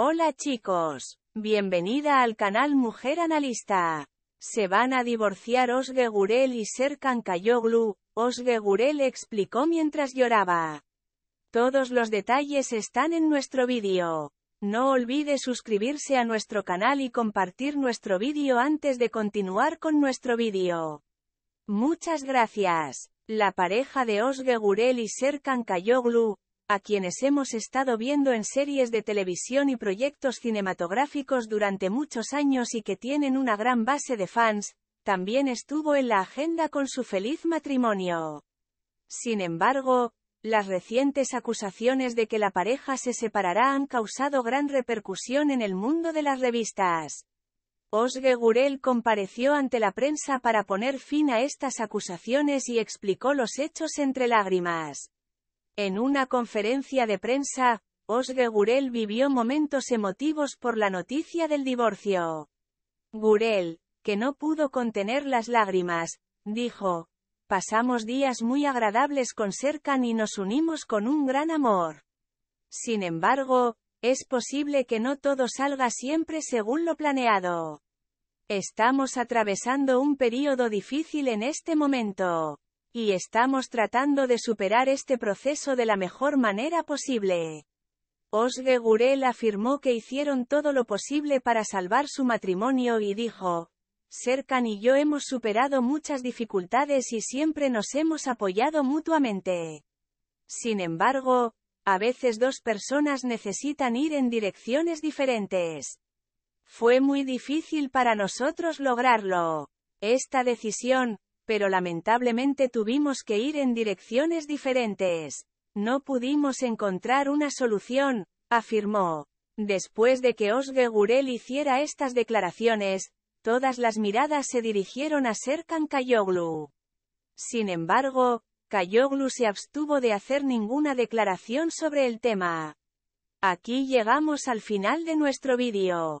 Hola chicos, bienvenida al canal Mujer Analista. Se van a divorciar Osge Gurel y Serkan Kayoglu, Osge Gurel explicó mientras lloraba. Todos los detalles están en nuestro vídeo. No olvide suscribirse a nuestro canal y compartir nuestro vídeo antes de continuar con nuestro vídeo. Muchas gracias. La pareja de Osge Gurel y Serkan Kayoglu, a quienes hemos estado viendo en series de televisión y proyectos cinematográficos durante muchos años y que tienen una gran base de fans, también estuvo en la agenda con su feliz matrimonio. Sin embargo, las recientes acusaciones de que la pareja se separará han causado gran repercusión en el mundo de las revistas. Osge Gurel compareció ante la prensa para poner fin a estas acusaciones y explicó los hechos entre lágrimas. En una conferencia de prensa, Osge Gurel vivió momentos emotivos por la noticia del divorcio. Gurel, que no pudo contener las lágrimas, dijo, pasamos días muy agradables con Serkan y nos unimos con un gran amor. Sin embargo, es posible que no todo salga siempre según lo planeado. Estamos atravesando un período difícil en este momento y estamos tratando de superar este proceso de la mejor manera posible. Osge Gurel afirmó que hicieron todo lo posible para salvar su matrimonio y dijo, Serkan y yo hemos superado muchas dificultades y siempre nos hemos apoyado mutuamente. Sin embargo, a veces dos personas necesitan ir en direcciones diferentes. Fue muy difícil para nosotros lograrlo. Esta decisión, pero lamentablemente tuvimos que ir en direcciones diferentes. No pudimos encontrar una solución, afirmó. Después de que Osge Gurel hiciera estas declaraciones, todas las miradas se dirigieron a Serkan Kayoglu. Sin embargo, Kayoglu se abstuvo de hacer ninguna declaración sobre el tema. Aquí llegamos al final de nuestro vídeo.